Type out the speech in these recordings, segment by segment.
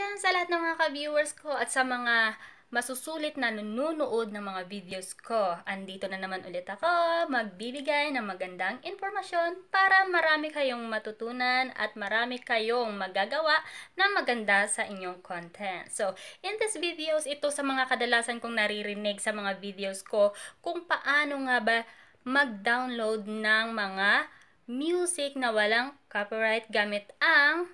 dyan sa lahat ng mga ka-viewers ko at sa mga masusulit na nanonood ng mga videos ko. Andito na naman ulit ako, magbibigay ng magandang informasyon para marami kayong matutunan at marami kayong magagawa na maganda sa inyong content. So, in this videos, ito sa mga kadalasan kong naririnig sa mga videos ko kung paano nga ba mag-download ng mga music na walang copyright gamit ang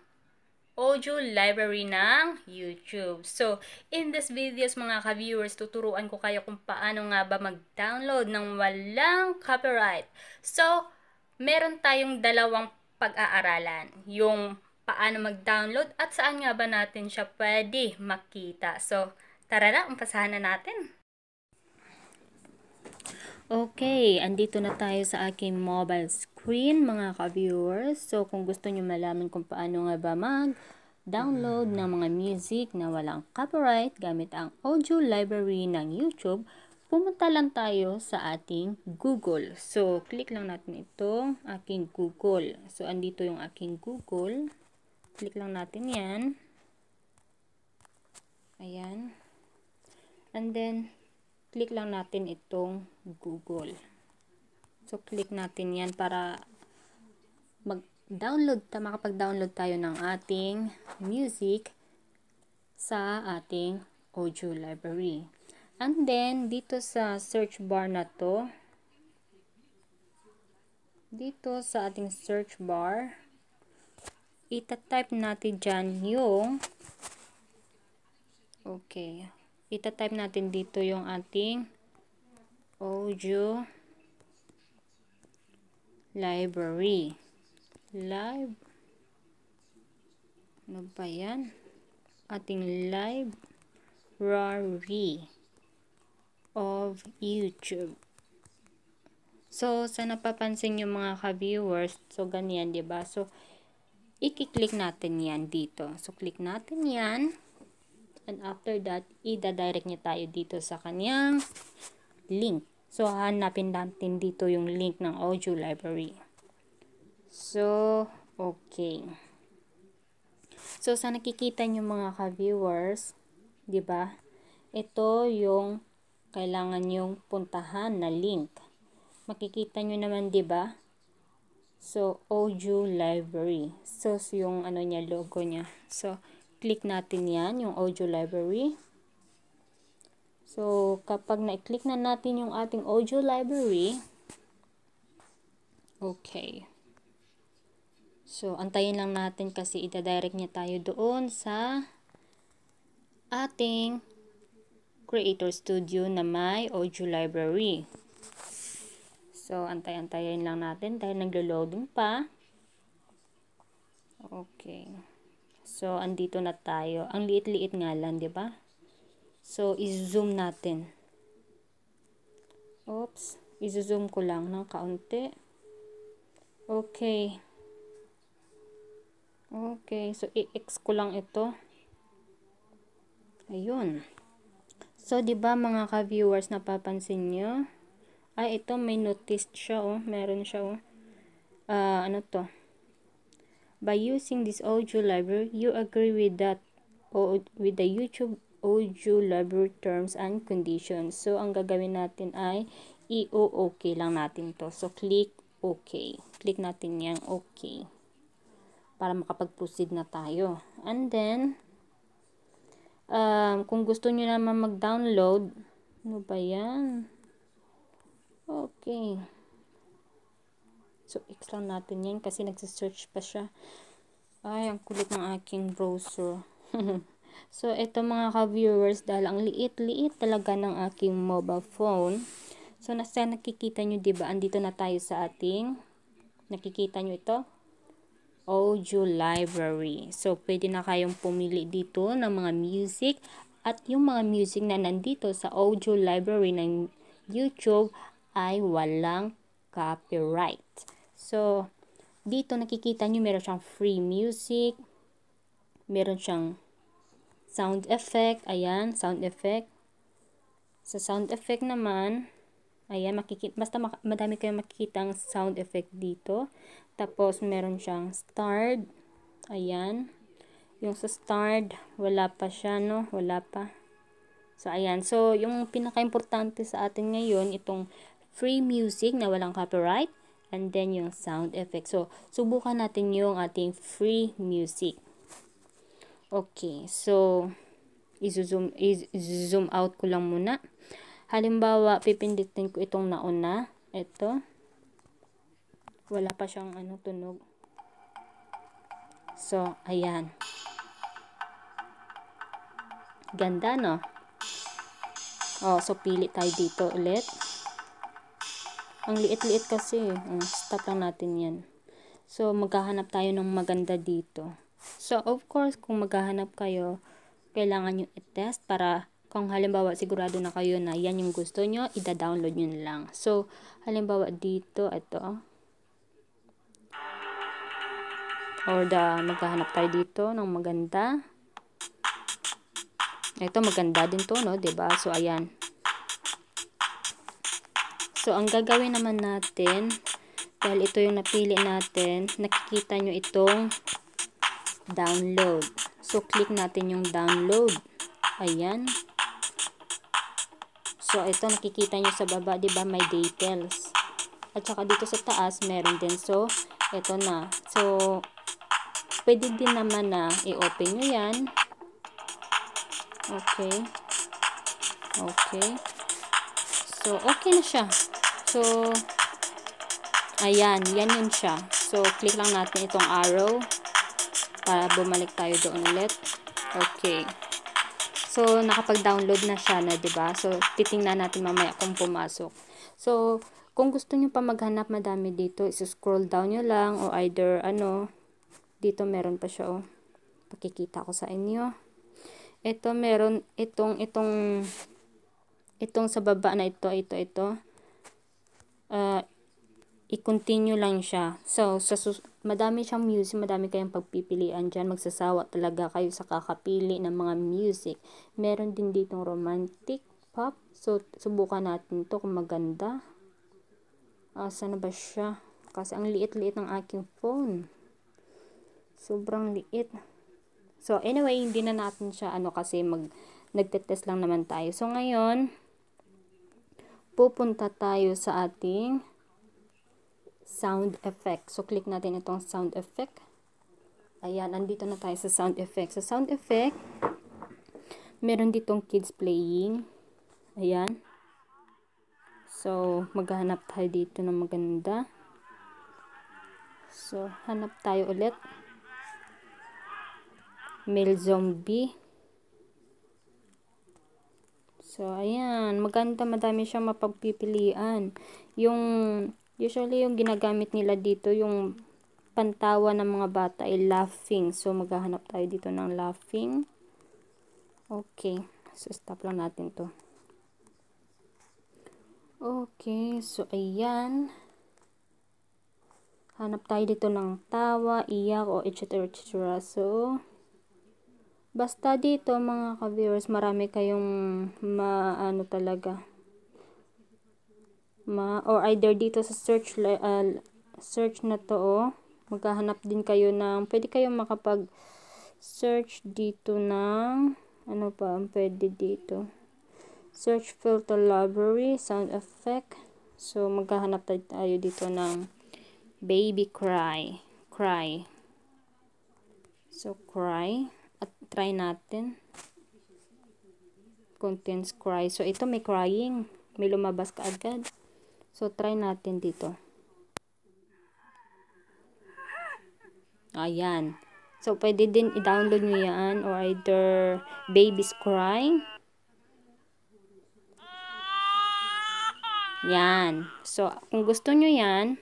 audio library ng YouTube. So, in this videos mga ka-viewers, tuturuan ko kayo kung paano nga ba mag-download ng walang copyright. So, meron tayong dalawang pag-aaralan. Yung paano mag-download at saan nga ba natin siya pwede makita. So, tara na, umpasahan na natin. Okay, andito na tayo sa aking mobile screen mga ka-viewers. So kung gusto nyo malaman kung paano nga ba mag-download ng mga music na walang copyright gamit ang audio library ng YouTube, pumunta lang tayo sa ating Google. So click lang natin itong aking Google. So andito yung aking Google. Click lang natin yan. Ayan. And then, click lang natin itong Google. So, click natin yan para mag-download, makapag-download tayo ng ating music sa ating audio library. And then, dito sa search bar na to, dito sa ating search bar, itatype natin dyan yung okay, Itatype natin dito yung ating audio library. Live. Ano ba yan? Ating library of YouTube. So, sa napapansin yung mga ka-viewers, so ganyan, ba diba? So, i-click natin yan dito. So, click natin yan. And after that, i-direct niya tayo dito sa kanyang link. So, hanapin natin dito yung link ng audio library. So, okay. So, sa nakikita nyo mga ka-viewers, ba diba, ito yung kailangan yung puntahan na link. Makikita nyo naman, ba diba? So, audio library. So, yung ano niya, logo niya. So, click natin yan, yung audio library. So, kapag na-click na natin yung ating audio library, okay. So, antayin lang natin kasi itadirect niya tayo doon sa ating Creator Studio na may audio library. So, antay-antayin lang natin dahil naglo-loading pa. Okay. So, andito na tayo. Ang liit-liit nga lang, di ba? So, i-zoom natin. Oops. I-zoom ko lang ng kaunti. Okay. Okay. So, i-X ko lang ito. Ayun. So, di ba mga ka-viewers, napapansin nyo? Ay, ito may notice siya, oh. Meron siya, oh. Uh, ano to? by using this audio library, you agree with that with the YouTube audio library terms and conditions. So, ang gagawin natin ay i-OK -OK lang natin to. So, click okay. Click natin yang okay. Para makapag-proceed na tayo. And then, um, kung gusto nyo naman mag-download, ano ba yan? Okay. So, X lang natin yan kasi nagsisearch pa siya. Ay, ang kulit ng aking browser. so, ito mga ka-viewers, dahil ang liit-liit talaga ng aking mobile phone. So, nasa nakikita nyo, diba? Andito na tayo sa ating, nakikita nyo ito? Audio Library. So, pwede na kayong pumili dito ng mga music at yung mga music na nandito sa audio library ng YouTube ay walang copyright. So, dito nakikita nyo meron siyang free music, meron siyang sound effect, ayan, sound effect. Sa sound effect naman, ayan, makikita, basta madami kayong makikita ang sound effect dito. Tapos, meron siyang starred, ayan. Yung sa starred, wala pa siya, no? Wala pa. So, ayan. So, yung pinaka-importante sa atin ngayon, itong free music na walang copyright and then yung sound effect. So, subukan natin yung ating free music. Okay, so, i zoom izo-zoom out ko lang muna. Halimbawa, pipinditin ko itong nauna. Ito. Wala pa siyang ano, tunog. So, ayan. Ganda, no? Oh, so, pili tayo dito ulit. Ang liit-liit kasi. Uh, stop lang natin yan. So, maghahanap tayo ng maganda dito. So, of course, kung maghahanap kayo, kailangan nyo i-test para kung halimbawa sigurado na kayo na yan yung gusto nyo, ida-download nyo lang. So, halimbawa dito, ito. Or the, maghahanap tayo dito ng maganda. Ito, maganda din to, no? ba diba? So, ayan. So, ang gagawin naman natin, dahil ito yung napili natin, nakikita nyo itong download. So, click natin yung download. Ayan. So, ito nakikita nyo sa baba, di ba may details. At saka dito sa taas, meron din. So, ito na. So, pwede din naman na i-open nyo yan. Okay. Okay. So, okay na siya. So, ayan, yan yun siya. So, click lang natin itong arrow para bumalik tayo doon ulit. Okay. So, nakapag-download na siya na, 'di ba So, titingnan natin mamaya kung pumasok. So, kung gusto niyo pa maghanap madami dito, i-scroll down niyo lang o either ano, dito meron pa siya, oh. Pakikita ko sa inyo. Ito meron itong itong itong sa baba na ito, ito, ito uh, i-continue lang siya. So, sa madami siyang music, madami kayong pagpipilian dyan. Magsasawa talaga kayo sa kakapili ng mga music. Meron din ditong romantic pop. So, subukan natin to kung maganda. Uh, sana ba siya? Kasi ang liit-liit ng aking phone. Sobrang liit. So, anyway, hindi na natin siya ano kasi mag nagtetest lang naman tayo. So, ngayon, pupunta tayo sa ating sound effect. So, click natin itong sound effect. Ayan, andito na tayo sa sound effect. Sa sound effect, meron ditong kids playing. Ayan. So, maghanap tayo dito ng maganda. So, hanap tayo ulit. Male zombie. So, ayan. Maganda madami siyang mapagpipilian. Yung, usually yung ginagamit nila dito, yung pantawa ng mga bata ay laughing. So, maghahanap tayo dito ng laughing. Okay. So, stop lang natin to. Okay. So, ayan. Hanap tayo dito ng tawa, iyak, o etc. etc. So, Basta dito mga ka-viewers, marami kayong maano talaga. Ma or either dito sa search uh, search na to oh, maghahanap din kayo ng pwede kayong makapag search dito ng ano pa ang pwede dito. Search filter library, sound effect. So maghahanap tayo dito ng baby cry. Cry. So cry try natin contains cry so ito may crying may lumabas ka agad so try natin dito ayan so pwede din i-download nyo yan or either baby's crying yan so kung gusto nyo yan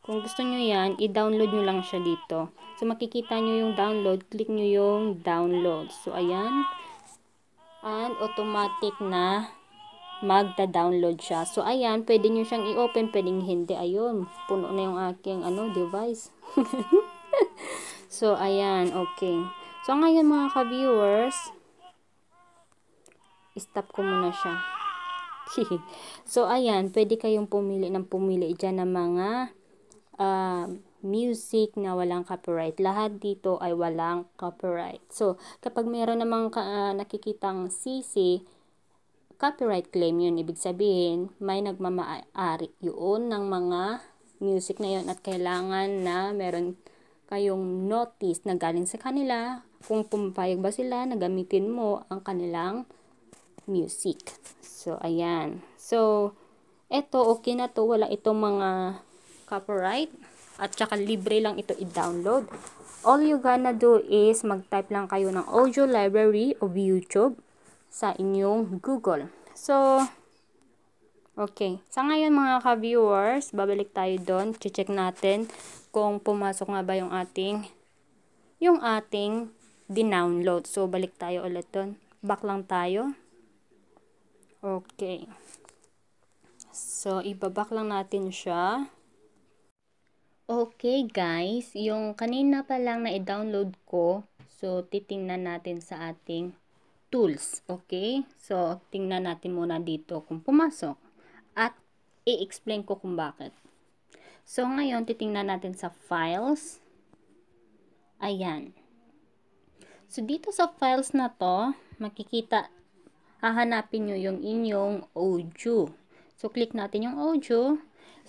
kung gusto nyo yan, i-download nyo lang siya dito. So, makikita nyo yung download. Click nyo yung download. So, ayan. And, automatic na magda-download siya. So, ayan. Pwede nyo siyang i-open. Pwedeng hindi. Ayun. Puno na yung aking, ano, device. so, ayan. Okay. So, ngayon mga ka-viewers, stop ko muna siya. so, ayan. Pwede kayong pumili ng pumili dyan ng mga um, uh, music na walang copyright. Lahat dito ay walang copyright. So, kapag meron namang uh, nakikitang CC, copyright claim yun. Ibig sabihin, may nagmamaari yun ng mga music na yun at kailangan na meron kayong notice na galing sa kanila kung pumapayag ba sila na gamitin mo ang kanilang music. So, ayan. So, eto okay na to. Wala itong mga copyright at saka libre lang ito i-download. All you gonna do is mag-type lang kayo ng audio library of YouTube sa inyong Google. So, okay. Sa ngayon mga ka-viewers, babalik tayo doon. Che-check natin kung pumasok nga ba yung ating yung ating dinownload. So, balik tayo ulit doon. Back lang tayo. Okay. So, ibaback lang natin siya. Okay guys, yung kanina pa lang na i-download ko, so titingnan natin sa ating tools, okay? So tingnan natin muna dito kung pumasok at i-explain ko kung bakit. So ngayon titingnan natin sa files. Ayan. So dito sa files na to, makikita hahanapin niyo yung inyong audio. So click natin yung audio.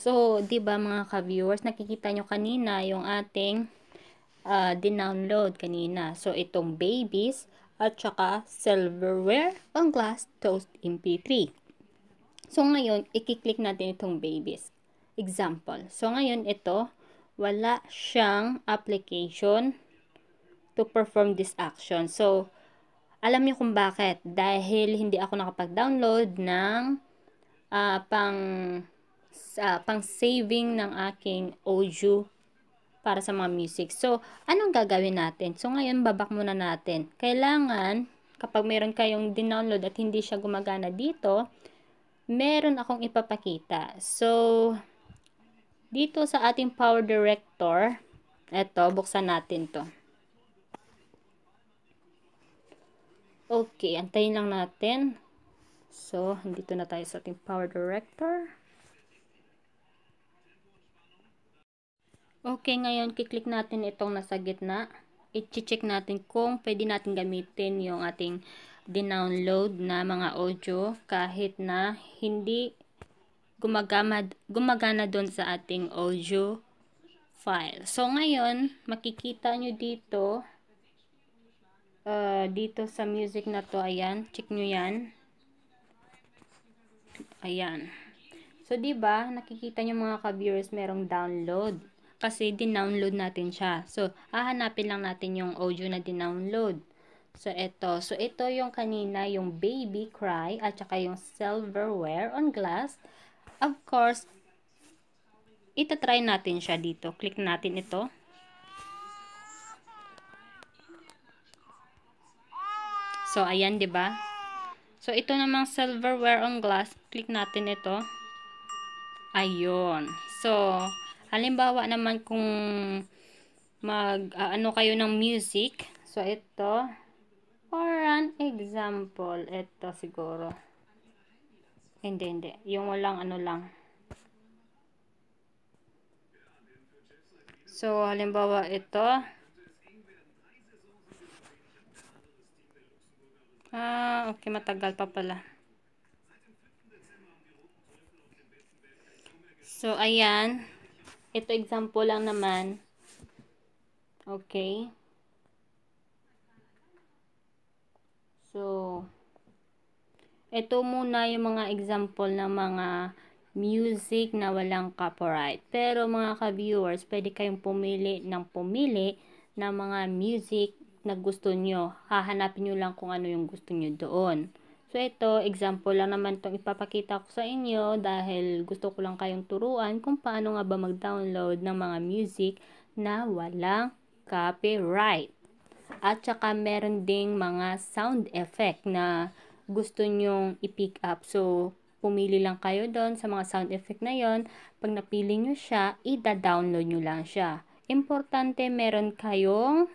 So, 'di ba mga ka-viewers, nakikita nyo kanina yung ating uh, dinownload kanina. So, itong babies at saka silverware on glass toast mp3. So, ngayon, i-click natin itong babies. Example. So, ngayon, ito, wala siyang application to perform this action. So, alam niyo kung bakit. Dahil hindi ako nakapag-download ng uh, pang sa pang-saving ng aking Oju para sa mga music. So, anong gagawin natin? So, ngayon, babak muna natin. Kailangan, kapag meron kayong dinownload at hindi siya gumagana dito, meron akong ipapakita. So, dito sa ating Power Director, eto, buksan natin to. Okay, antayin lang natin. So, dito na tayo sa ating Power Director. Okay, ngayon kiklik natin itong nasa gitna. I-check natin kung pwede natin gamitin yung ating dinownload na mga audio kahit na hindi gumagama, gumagana doon sa ating audio file. So, ngayon, makikita nyo dito, uh, dito sa music na to, ayan, check nyo yan. Ayan. So, ba diba, nakikita nyo mga ka-viewers, merong download kasi dinownload natin siya. So, hahanapin lang natin yung audio na dinownload. So, ito. So, ito yung kanina, yung baby cry at saka yung silverware on glass. Of course, itatry natin siya dito. Click natin ito. So, ayan, ba diba? So, ito namang silverware on glass. Click natin ito. Ayun. So, Halimbawa naman kung mag uh, ano kayo ng music, so ito for an example, ito siguro. Hindi, hindi. Yung walang ano lang. So, halimbawa ito. Ah, okay. Matagal pa pala. So, ayan. Ito example lang naman. Okay. So, ito muna yung mga example ng mga music na walang copyright. Pero mga ka-viewers, pwede kayong pumili ng pumili ng mga music na gusto nyo. Hahanapin nyo lang kung ano yung gusto nyo doon. So, ito, example lang naman itong ipapakita ko sa inyo dahil gusto ko lang kayong turuan kung paano nga ba mag-download ng mga music na walang copyright. At saka meron ding mga sound effect na gusto nyong i-pick up. So, pumili lang kayo doon sa mga sound effect na yon. Pag napili nyo siya, ida-download nyo lang siya. Importante, meron kayong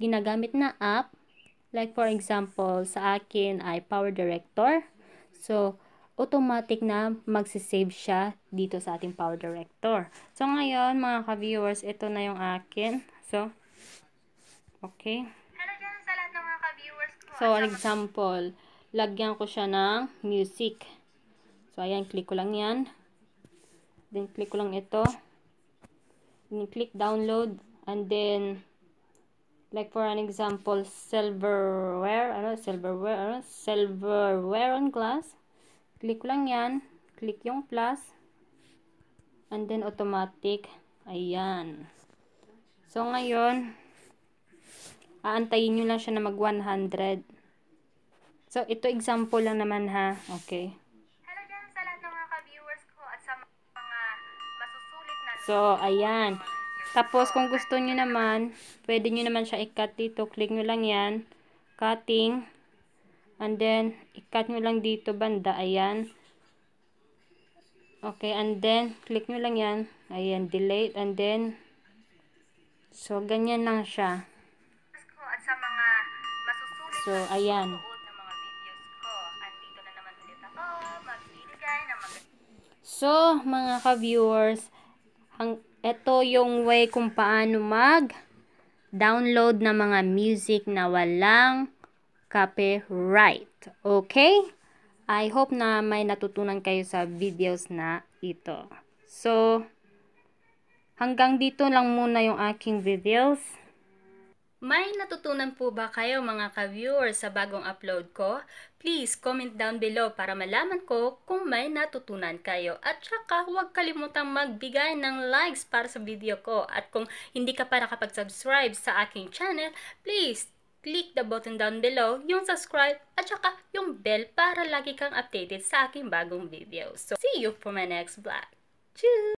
ginagamit na app Like for example, sa akin ay Power Director. So, automatic na magsisave siya dito sa ating Power Director. So, ngayon mga ka-viewers, ito na yung akin. So, okay. Ano so, an example, lagyan ko siya ng music. So, ayan, click ko lang yan. Then, click ko lang ito. Then, click download. And then, Like for an example, silverware, ano, silverware, ano, silverware on glass. Click lang yan. Click yung plus. And then automatic. Ayan. So ngayon, aantayin nyo lang siya na mag 100. So ito example lang naman ha. Okay. Hello dyan sa mga viewers ko at sa mga masusulit na... So ayan. Tapos, kung gusto nyo naman, pwede nyo naman siya i-cut dito. Click nyo lang yan. Cutting. And then, ikat nyo lang dito banda. Ayan. Okay, and then, click nyo lang yan. Ayan, delete. And then, so, ganyan lang siya. So, ayan. So, mga ka-viewers, hang ito yung way kung paano mag download ng mga music na walang copyright. Okay? I hope na may natutunan kayo sa videos na ito. So, hanggang dito lang muna yung aking videos. May natutunan po ba kayo mga ka-viewers sa bagong upload ko? Please comment down below para malaman ko kung may natutunan kayo. At saka huwag kalimutang magbigay ng likes para sa video ko. At kung hindi ka pa nakapag-subscribe sa aking channel, please click the button down below, yung subscribe, at saka yung bell para lagi kang updated sa aking bagong video. So, see you for my next vlog. Cheers!